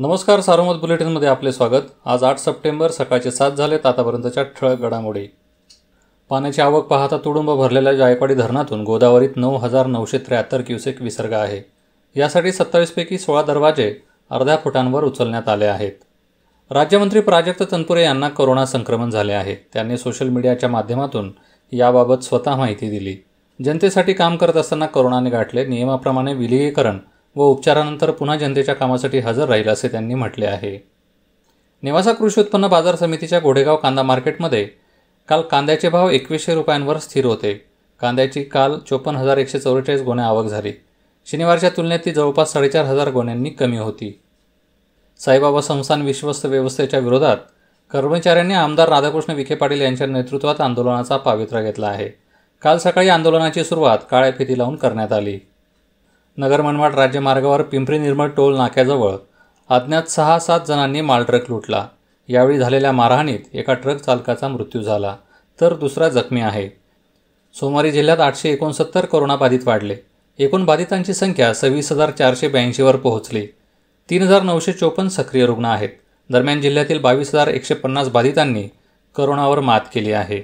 नमस्कार सारोमत बुलेटिनमध्ये आपले स्वागत आज आठ सप्टेंबर सकाळचे सात झालेत आतापर्यंतच्या ठळक घडामोडी पाण्याची आवक पाहता तुडुंब भरलेल्या जायकवाडी धरणातून गोदावरीत नऊ हजार नऊशे त्र्याहत्तर क्युसेक विसर्ग आहे यासाठी सत्तावीसपैकी सोळा दरवाजे अर्ध्या फुटांवर उचलण्यात आले आहेत राज्यमंत्री प्राजक्त तनपुरे यांना कोरोना संक्रमण झाले आहे त्यांनी सोशल मीडियाच्या माध्यमातून याबाबत स्वतः माहिती दिली जनतेसाठी काम करत असताना कोरोनाने गाठले नियमाप्रमाणे विलगीकरण व उपचारानंतर पुन्हा जनतेच्या कामासाठी हजर राहील असे त्यांनी म्हटले आहे निवासा कृषी उत्पन्न बाजार समितीच्या गोडेगाव कांदा मार्केटमध्ये काल कांद्याचे भाव एकवीसशे रुपयांवर स्थिर होते कांद्याची काल चोपन्न हजार एकशे चौवेचाळीस गोण्या आवक झाली शनिवारच्या तुलनेत ती जवळपास साडेचार हजार गोण्यांनी कमी होती साईबाबा संस्थान विश्वस्त व्यवस्थेच्या विरोधात कर्मचाऱ्यांनी आमदार राधाकृष्ण विखे पाटील यांच्या नेतृत्वात आंदोलनाचा पावित्रा घेतला आहे काल सकाळी आंदोलनाची सुरुवात काळ्या फिती लावून करण्यात आली नगर मनमाड राज्यमार्गावर पिंपरी निर्मळ टोल नाक्याजवळ अज्ञात सहा सात जणांनी मालट्रक लुटला यावेळी झालेल्या मारहाणीत एका ट्रक चालकाचा मृत्यू झाला तर दुसरा जखमी आहे सोमवारी जिल्ह्यात आठशे एकोणसत्तर कोरोनाबाधित वाढले एकूण बाधितांची संख्या सव्वीस हजार चारशे ब्याऐंशीवर पोहोचली तीन हजार नऊशे चोपन्न सक्रिय रुग्ण आहेत दरम्यान जिल्ह्यातील बावीस हजार एकशे पन्नास बाधितांनी करोनावर मात केली आहे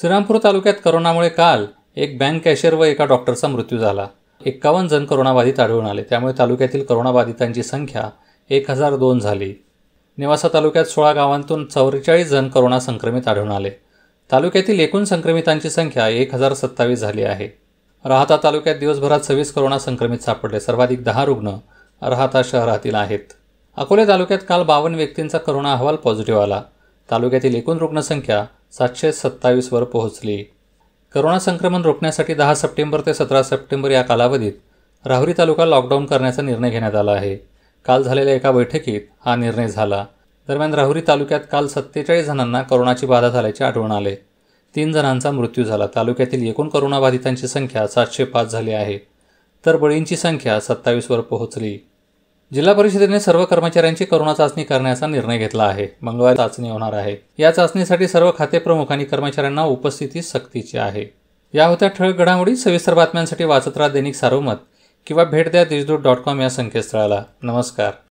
श्रीरामपूर तालुक्यात करोनामुळे काल एक बँक कॅशियर व एका डॉक्टरचा मृत्यू झाला एक्कावन्न जण कोरोनाबाधित आढळून आले त्यामुळे तालुक्यातील करोनाबाधितांची संख्या एक हजार दोन झाली निवासा तालुक्यात सोळा गावांतून चौवेचाळीस जण कोरोना संक्रमित आढळून आले तालुक्यातील एकूण संक्रमितांची संख्या एक हजार सत्तावीस झाली आहे राहता तालुक्यात दिवसभरात सव्वीस कोरोना संक्रमित सापडले सर्वाधिक दहा रुग्ण राहता शहरातील आहेत अकोले तालुक्यात काल बावन्न व्यक्तींचा कोरोना अहवाल पॉझिटिव्ह आला तालुक्यातील एकूण रुग्णसंख्या सातशे सत्तावीसवर पोहोचली करोना संक्रमण रोखण्यासाठी दहा सप्टेंबर ते सतरा सप्टेंबर या कालावधीत राहुरी तालुका लॉकडाऊन करण्याचा निर्णय घेण्यात आला आहे काल झालेल्या एका बैठकीत हा निर्णय झाला दरम्यान राहुरी तालुक्यात काल सत्तेचाळीस जणांना करोनाची बाधा झाल्याचे आढळून आले तीन जणांचा मृत्यू झाला तालुक्यातील एकूण करोनाबाधितांची संख्या सातशे पाच झाली आहे तर बळींची संख्या सत्तावीसवर पोहोचली जिल्हा परिषदेने सर्व कर्मचाऱ्यांची करोना चाचणी करण्याचा निर्णय घेतला आहे मंगळवारी चाचणी होणार आहे या चाचणीसाठी सर्व खाते प्रमुख आणि कर्मचाऱ्यांना उपस्थिती सक्तीची आहे या होत्या ठळक घडामोडी सविस्तर बातम्यांसाठी वाचत राहा दैनिक सारोमत किंवा भेट द्या देशदूत डॉट कॉम या संकेतस्थळाला नमस्कार